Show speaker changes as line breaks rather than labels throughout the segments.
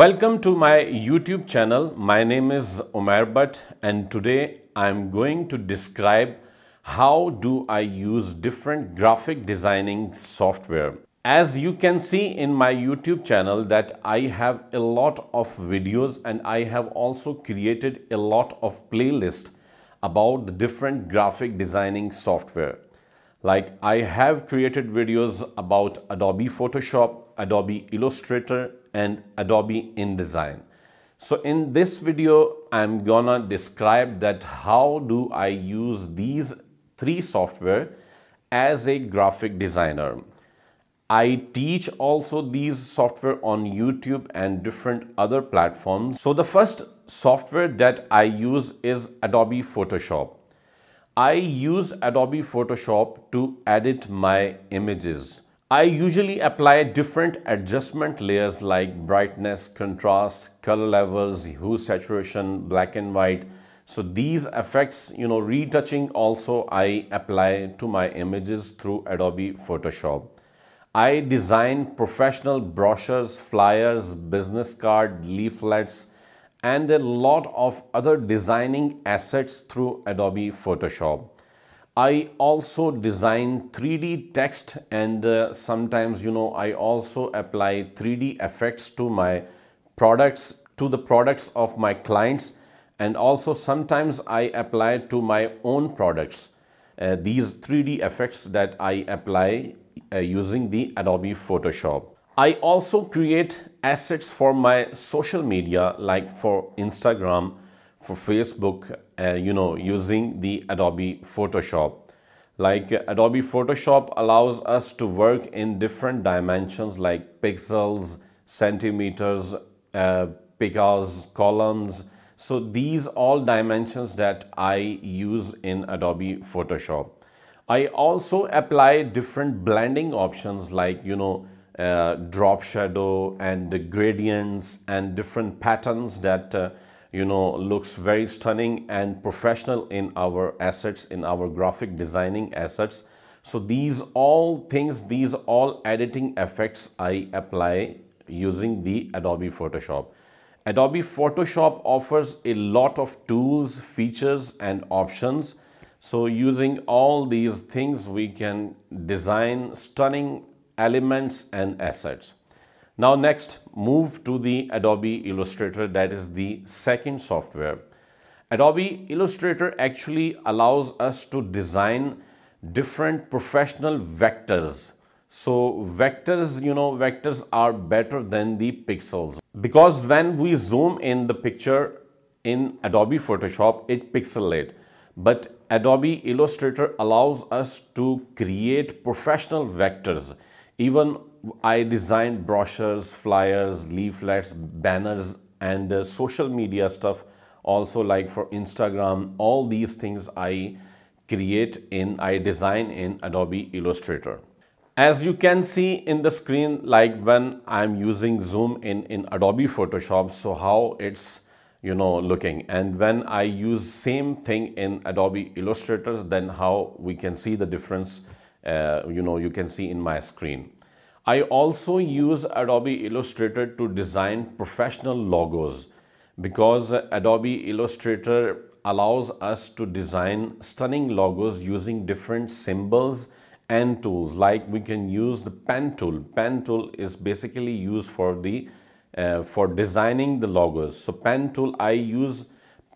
Welcome to my YouTube channel. My name is Omer Bhatt and today I'm going to describe how do I use different graphic designing software. As you can see in my YouTube channel that I have a lot of videos and I have also created a lot of playlist about the different graphic designing software. Like I have created videos about Adobe Photoshop, Adobe Illustrator and Adobe InDesign. So in this video, I'm gonna describe that how do I use these three software as a graphic designer. I teach also these software on YouTube and different other platforms. So the first software that I use is Adobe Photoshop. I use Adobe Photoshop to edit my images. I usually apply different adjustment layers like brightness, contrast, color levels, hue saturation, black and white. So these effects, you know, retouching also I apply to my images through Adobe Photoshop. I design professional brochures, flyers, business card, leaflets, and a lot of other designing assets through Adobe Photoshop. I also design 3D text and uh, sometimes you know I also apply 3D effects to my products to the products of my clients and also sometimes I apply to my own products uh, these 3D effects that I apply uh, using the Adobe Photoshop. I also create assets for my social media like for Instagram, for Facebook, uh, you know, using the Adobe Photoshop. Like uh, Adobe Photoshop allows us to work in different dimensions like pixels, centimeters, uh, columns. So these all dimensions that I use in Adobe Photoshop. I also apply different blending options like, you know, uh, drop shadow and gradients and different patterns that uh, you know looks very stunning and professional in our assets in our graphic designing assets so these all things these all editing effects i apply using the adobe photoshop adobe photoshop offers a lot of tools features and options so using all these things we can design stunning elements and assets. Now next move to the Adobe Illustrator that is the second software. Adobe Illustrator actually allows us to design different professional vectors. So vectors, you know, vectors are better than the pixels because when we zoom in the picture in Adobe Photoshop, it pixelate. But Adobe Illustrator allows us to create professional vectors even I designed brochures, flyers, leaflets, banners, and uh, social media stuff. Also, like for Instagram, all these things I create in, I design in Adobe Illustrator. As you can see in the screen, like when I'm using Zoom in, in Adobe Photoshop, so how it's, you know, looking. And when I use same thing in Adobe Illustrator, then how we can see the difference uh, you know, you can see in my screen. I also use Adobe Illustrator to design professional logos because Adobe Illustrator allows us to design stunning logos using different symbols and tools like we can use the pen tool. Pen tool is basically used for the uh, for designing the logos. So pen tool I use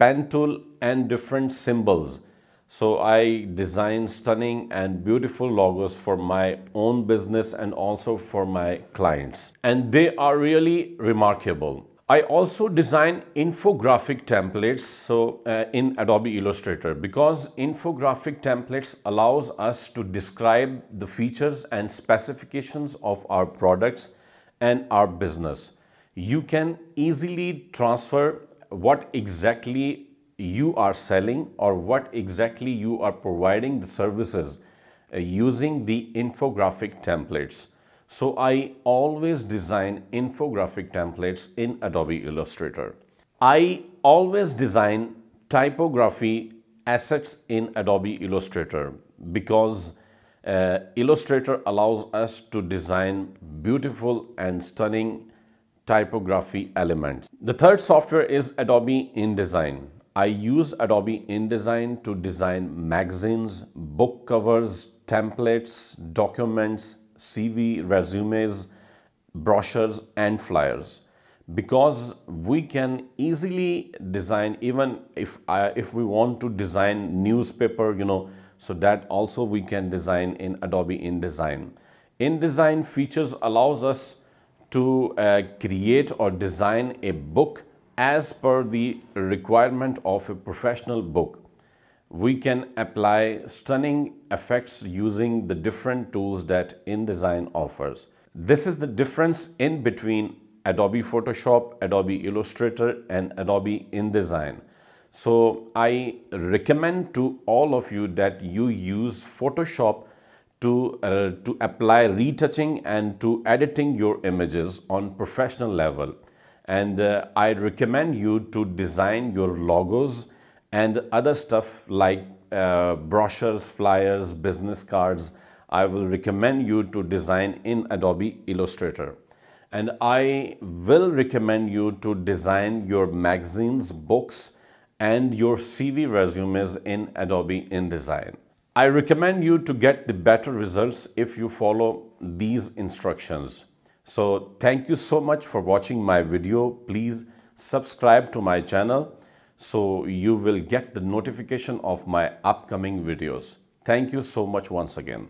pen tool and different symbols so I design stunning and beautiful logos for my own business and also for my clients. And they are really remarkable. I also design infographic templates so uh, in Adobe Illustrator because infographic templates allows us to describe the features and specifications of our products and our business. You can easily transfer what exactly you are selling or what exactly you are providing the services uh, using the infographic templates. So I always design infographic templates in Adobe Illustrator. I always design typography assets in Adobe Illustrator because uh, Illustrator allows us to design beautiful and stunning typography elements. The third software is Adobe InDesign. I use Adobe InDesign to design magazines, book covers, templates, documents, CV, resumes, brochures and flyers because we can easily design even if I, if we want to design newspaper you know so that also we can design in Adobe InDesign. InDesign features allows us to uh, create or design a book as per the requirement of a professional book, we can apply stunning effects using the different tools that InDesign offers. This is the difference in between Adobe Photoshop, Adobe Illustrator and Adobe InDesign. So I recommend to all of you that you use Photoshop to, uh, to apply retouching and to editing your images on professional level. And uh, I recommend you to design your logos and other stuff like uh, brochures, flyers, business cards. I will recommend you to design in Adobe Illustrator. And I will recommend you to design your magazines, books, and your CV resumes in Adobe InDesign. I recommend you to get the better results if you follow these instructions. So thank you so much for watching my video. Please subscribe to my channel so you will get the notification of my upcoming videos. Thank you so much once again.